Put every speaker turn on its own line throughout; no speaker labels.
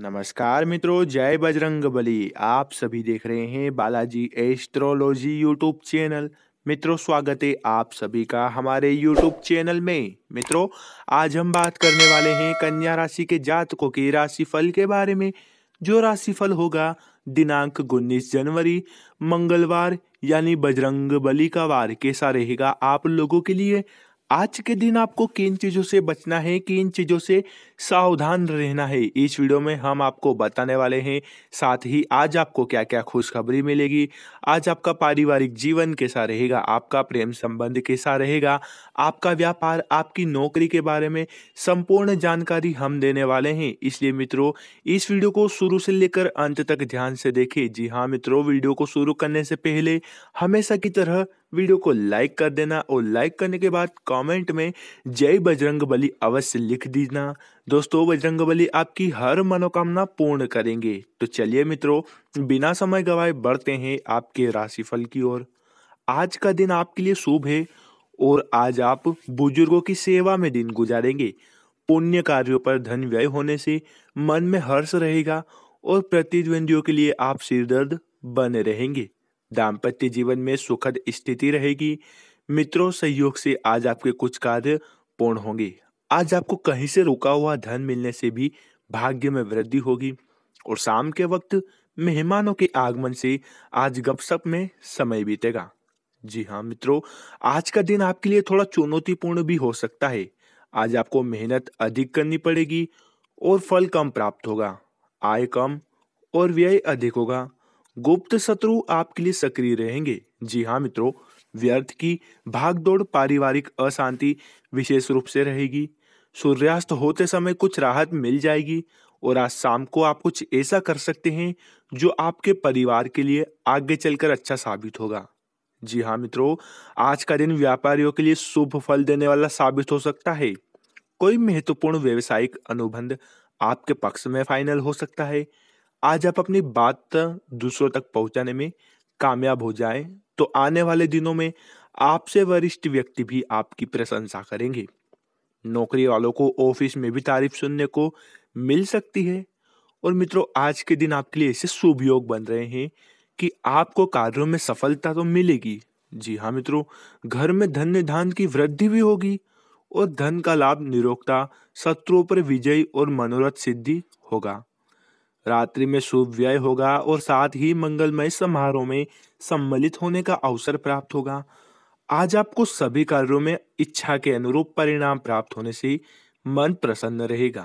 नमस्कार मित्रों जय बजरंग बली आप सभी देख रहे हैं बालाजी एस्ट्रोलॉजी यूट्यूब चैनल मित्रों स्वागत है आप सभी का हमारे यूट्यूब चैनल में मित्रों आज हम बात करने वाले हैं कन्या राशि के जातकों के राशिफल के बारे में जो राशिफल होगा दिनांक उन्नीस जनवरी मंगलवार यानी बजरंग बली का वार कैसा रहेगा आप लोगों के लिए आज के दिन आपको किन चीज़ों से बचना है किन चीज़ों से सावधान रहना है इस वीडियो में हम आपको बताने वाले हैं साथ ही आज आपको क्या क्या खुशखबरी मिलेगी आज आपका पारिवारिक जीवन कैसा रहेगा आपका प्रेम संबंध कैसा रहेगा आपका व्यापार आपकी नौकरी के बारे में संपूर्ण जानकारी हम देने वाले हैं इसलिए मित्रों इस वीडियो को शुरू से लेकर अंत तक ध्यान से देखें जी हाँ मित्रों वीडियो को शुरू करने से पहले हमेशा की तरह वीडियो को लाइक कर देना और लाइक करने के बाद कमेंट में जय बजरंग अवश्य लिख देना दोस्तों बजरंगबली आपकी हर मनोकामना पूर्ण करेंगे तो चलिए मित्रों बिना समय गवाए बढ़ते हैं आपके राशिफल की ओर आज का दिन आपके लिए शुभ है और आज आप बुजुर्गों की सेवा में दिन गुजारेंगे पुण्य कार्यों पर धन व्यय होने से मन में हर्ष रहेगा और प्रतिद्वंदियों के लिए आप सिरदर्द बने रहेंगे दाम्पत्य जीवन में सुखद स्थिति रहेगी मित्रों सहयोग से आज आपके कुछ कार्य पूर्ण होंगे आज आपको कहीं से रुका हुआ धन मिलने से भी भाग्य में वृद्धि होगी और शाम के वक्त मेहमानों के आगमन से आज गपशप में समय बीतेगा जी हाँ मित्रों आज का दिन आपके लिए थोड़ा चुनौतीपूर्ण भी हो सकता है आज आपको मेहनत अधिक करनी पड़ेगी और फल कम प्राप्त होगा आय कम और व्यय अधिक होगा गुप्त शत्रु आपके लिए सक्रिय रहेंगे जी हाँ मित्रों व्यर्थ की भागदौड़ पारिवारिक अशांति विशेष रूप से रहेगी सूर्यास्त होते समय कुछ राहत मिल जाएगी और आज शाम को आप कुछ ऐसा कर सकते हैं जो आपके परिवार के लिए आगे चलकर अच्छा साबित होगा जी हाँ मित्रों आज का दिन व्यापारियों के लिए शुभ फल देने वाला साबित हो सकता है कोई महत्वपूर्ण व्यवसायिक अनुबंध आपके पक्ष में फाइनल हो सकता है आज आप अपनी बात दूसरों तक पहुंचाने में कामयाब हो जाएं तो आने वाले दिनों में आपसे वरिष्ठ व्यक्ति भी आपकी प्रशंसा करेंगे नौकरी वालों को ऑफिस में भी तारीफ सुनने को मिल सकती है और मित्रों आज के दिन आपके लिए ऐसे शुभ योग बन रहे हैं कि आपको कार्यों में सफलता तो मिलेगी जी हाँ मित्रों घर में धन धान की वृद्धि भी होगी और धन का लाभ निरोगता शत्रुओं पर विजय और मनोरथ सिद्धि होगा रात्रि में शुभ व्यय होगा और साथ ही मंगलमय समारोह में सम्मिलित होने का अवसर प्राप्त होगा आज आपको सभी कार्यों में इच्छा के अनुरूप परिणाम प्राप्त होने से मन प्रसन्न रहेगा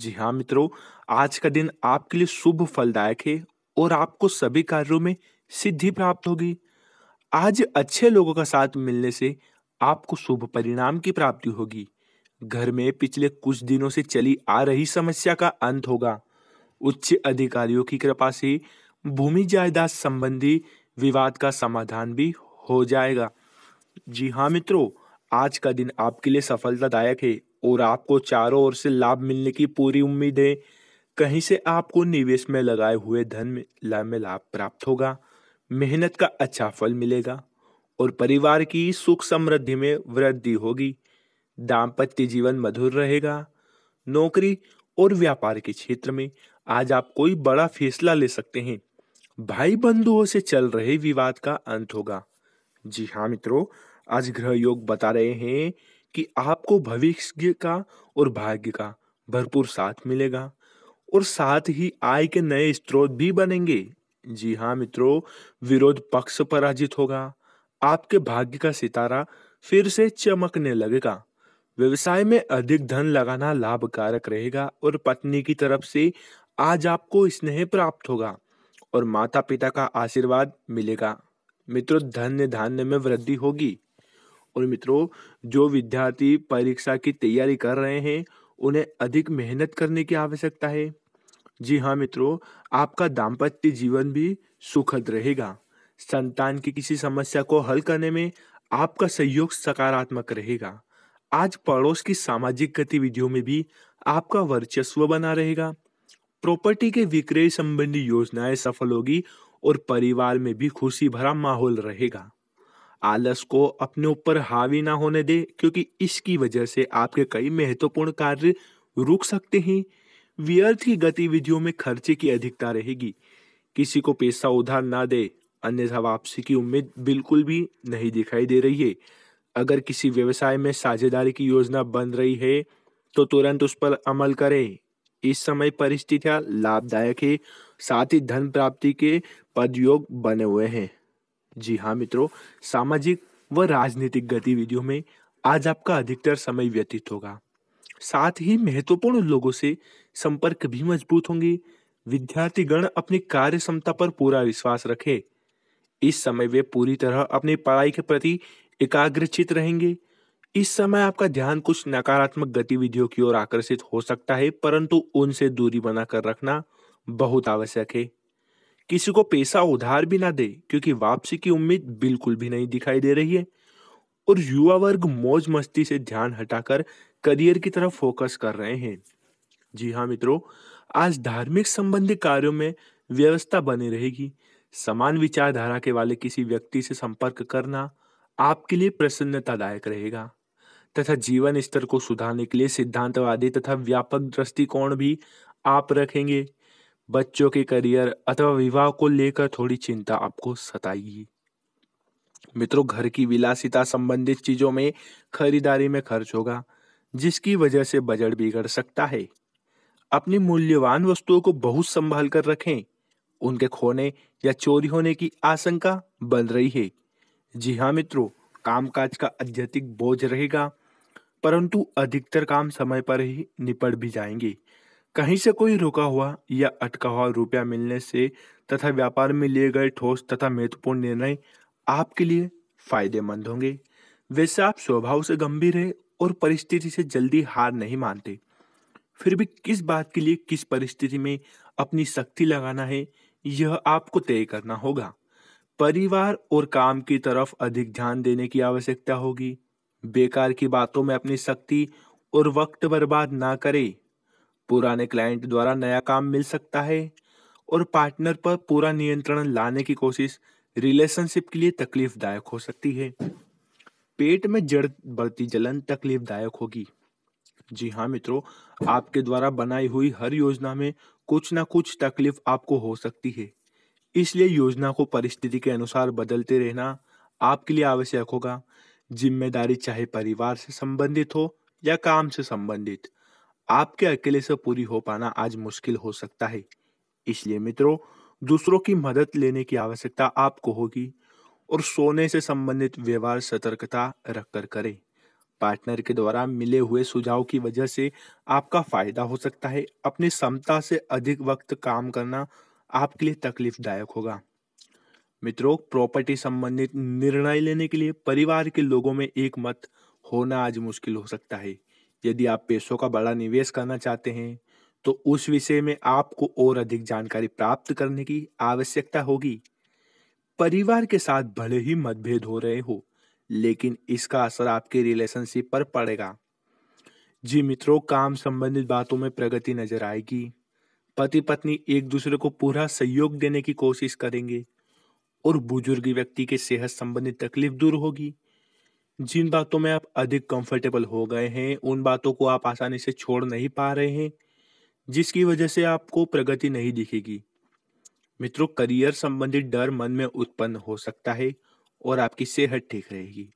जी हाँ मित्रों आज का दिन आपके लिए शुभ फलदायक है और आपको सभी कार्यों में सिद्धि प्राप्त होगी आज अच्छे लोगों का साथ मिलने से आपको शुभ परिणाम की प्राप्ति होगी घर में पिछले कुछ दिनों से चली आ रही समस्या का अंत होगा उच्च अधिकारियों की कृपा से भूमि जायदाद संबंधी विवाद का समाधान भी हो जाएगा जी हाँ मित्रों आज का दिन आपके लिए सफलतादायक है और आपको चारों ओर से लाभ मिलने की पूरी उम्मीद है कहीं से आपको निवेश में लगाए हुए धन में लाभ प्राप्त होगा मेहनत का अच्छा फल मिलेगा और परिवार की सुख समृद्धि में वृद्धि होगी दाम्पत्य जीवन मधुर रहेगा नौकरी और व्यापार के क्षेत्र में आज आप कोई बड़ा फैसला ले सकते हैं भाई बंधुओं से चल रहे विवाद का अंत होगा जी हाँ मित्रों आज ग्रह योग बता रहे हैं कि आपको भविष्य का और भाग्य का भरपूर साथ मिलेगा और साथ ही आय के नए स्रोत भी बनेंगे जी हाँ मित्रों विरोध पक्ष पराजित होगा आपके भाग्य का सितारा फिर से चमकने लगेगा व्यवसाय में अधिक धन लगाना लाभकारक रहेगा और पत्नी की तरफ से आज आपको स्नेह प्राप्त होगा और माता पिता का आशीर्वाद मिलेगा मित्रों धन्य धान्य में वृद्धि होगी और मित्रों जो विद्यार्थी परीक्षा की तैयारी कर रहे हैं उन्हें अधिक मेहनत करने की आवश्यकता है जी हाँ मित्रों आपका दाम्पत्य जीवन भी सुखद रहेगा संतान की किसी समस्या को हल करने में आपका सहयोग सकारात्मक रहेगा आज पड़ोस की सामाजिक गतिविधियों में भी आपका वर्चस्व बना रहेगा प्रॉपर्टी के विक्रय संबंधी योजनाएं सफल होगी और परिवार में भी खुशी भरा माहौल रहेगा आलस को अपने ऊपर हावी ना होने दे क्योंकि इसकी वजह से आपके कई महत्वपूर्ण कार्य रुक सकते हैं व्यर्थ की गतिविधियों में खर्चे की अधिकता रहेगी किसी को पैसा उधार ना दे अन्यथा वापसी की उम्मीद बिल्कुल भी नहीं दिखाई दे रही है अगर किसी व्यवसाय में साझेदारी की योजना बन रही है तो तुरंत उस पर अमल करें इस समय परिस्थितियां लाभदायक है साथ ही धन प्राप्ति के पदयोग बने हुए हैं जी हाँ मित्रों सामाजिक व राजनीतिक गतिविधियों में आज आपका अधिकतर समय व्यतीत होगा साथ ही महत्वपूर्ण लोगों से संपर्क भी मजबूत होंगे विद्यार्थी गण अपनी कार्य क्षमता पर पूरा विश्वास रखें इस समय वे पूरी तरह अपनी पढ़ाई के प्रति एकाग्रचित रहेंगे इस समय आपका ध्यान कुछ नकारात्मक गतिविधियों की ओर आकर्षित हो सकता है परंतु उनसे दूरी बनाकर रखना बहुत आवश्यक है किसी को पैसा उधार भी ना दे क्योंकि वापसी की उम्मीद बिल्कुल भी नहीं दिखाई दे रही है और युवा वर्ग मौज मस्ती से ध्यान हटाकर करियर की तरफ फोकस कर रहे हैं जी हाँ मित्रों आज धार्मिक संबंधी कार्यों में व्यवस्था बनी रहेगी समान विचारधारा के वाले किसी व्यक्ति से संपर्क करना आपके लिए प्रसन्नतादायक रहेगा तथा जीवन स्तर को सुधारने के लिए सिद्धांतवादी तथा व्यापक दृष्टिकोण भी आप रखेंगे बच्चों के करियर अथवा विवाह को लेकर थोड़ी चिंता आपको सताएगी मित्रों घर की विलासिता संबंधित चीजों में खरीदारी में खर्च होगा जिसकी वजह से बजट बिगड़ सकता है अपनी मूल्यवान वस्तुओं को बहुत संभाल कर रखें उनके खोने या चोरी होने की आशंका बन रही है जी हाँ मित्रों कामकाज का अत्यधिक बोझ रहेगा परंतु अधिकतर काम समय पर ही निपट भी जाएंगे कहीं से कोई रुका हुआ या अटका हुआ रुपया मिलने से तथा व्यापार में लिए गए ठोस तथा महत्वपूर्ण निर्णय आपके लिए फायदेमंद होंगे वैसे आप स्वभाव से गंभीर है और परिस्थिति से जल्दी हार नहीं मानते फिर भी किस बात के लिए किस परिस्थिति में अपनी शक्ति लगाना है यह आपको तय करना होगा परिवार और काम की तरफ अधिक ध्यान देने की आवश्यकता होगी बेकार की बातों में अपनी शक्ति और वक्त बर्बाद ना करें पुराने क्लाइंट द्वारा नया काम मिल सकता है और पार्टनर पर पूरा नियंत्रण लाने की कोशिश रिलेशनशिप के लिए तकलीफदायक हो सकती है पेट में जड़ बढ़ती जलन तकलीफदायक होगी जी हाँ मित्रों आपके द्वारा बनाई हुई हर योजना में कुछ ना कुछ तकलीफ आपको हो सकती है इसलिए योजना को परिस्थिति के अनुसार बदलते रहना आपके लिए आवश्यक होगा जिम्मेदारी चाहे परिवार से संबंधित हो या काम से संबंधित आपके अकेले से पूरी हो पाना आज मुश्किल हो सकता है इसलिए मित्रों दूसरों की मदद लेने की आवश्यकता आपको होगी और सोने से संबंधित व्यवहार सतर्कता रखकर करें पार्टनर के द्वारा मिले हुए सुझाव की वजह से आपका फायदा हो सकता है अपनी क्षमता से अधिक वक्त काम करना आपके लिए तकलीफदायक होगा मित्रों प्रॉपर्टी संबंधित निर्णय लेने के लिए परिवार के लोगों में एक मत होना आज मुश्किल हो सकता है यदि आप पैसों का बड़ा निवेश करना चाहते हैं तो उस विषय में आपको और अधिक जानकारी प्राप्त करने की आवश्यकता होगी परिवार के साथ भले ही मतभेद हो रहे हो लेकिन इसका असर आपके रिलेशनशिप पर पड़ेगा जी मित्रों काम संबंधित बातों में प्रगति नजर आएगी पति पत्नी एक दूसरे को पूरा सहयोग देने की कोशिश करेंगे और बुजुर्ग व्यक्ति के सेहत संबंधी तकलीफ दूर होगी जिन बातों में आप अधिक कंफर्टेबल हो गए हैं, उन बातों को आप आसानी से छोड़ नहीं पा रहे हैं, जिसकी वजह से आपको प्रगति नहीं दिखेगी। मित्रों, करियर संबंधित डर मन में उत्पन्न हो सकता है और आपकी सेहत ठीक रहेगी।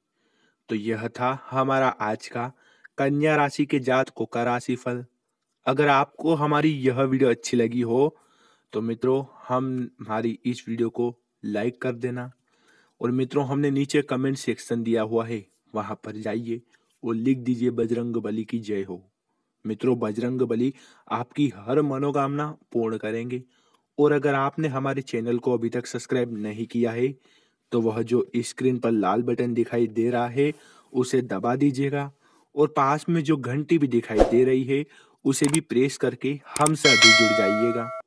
तो यह था हमारा आज का कन्या राशि के जात को का फल अगर आपको हमारी यह वीडियो अच्छी लगी हो, तो मित्रों हम हमारी इस वीडियो को लाइक कर देना और मित्रों हमने नीचे कमेंट सेक्शन दिया हुआ है वहां पर जाइए और लिख दीजिए बजरंग बली की जय हो मित्रों बजरंग बली आपकी हर मनोकामना पूर्ण करेंगे और अगर आपने हमारे चैनल को अभी तक सब्सक्राइब नहीं किया है तो वह जो स्क्रीन पर लाल बटन दिखाई दे रहा है उसे दबा दीजिएगा और पास में जो घंटी भी दिखाई दे रही है उसे भी प्रेस करके हमसे अभी जुड़ जाइएगा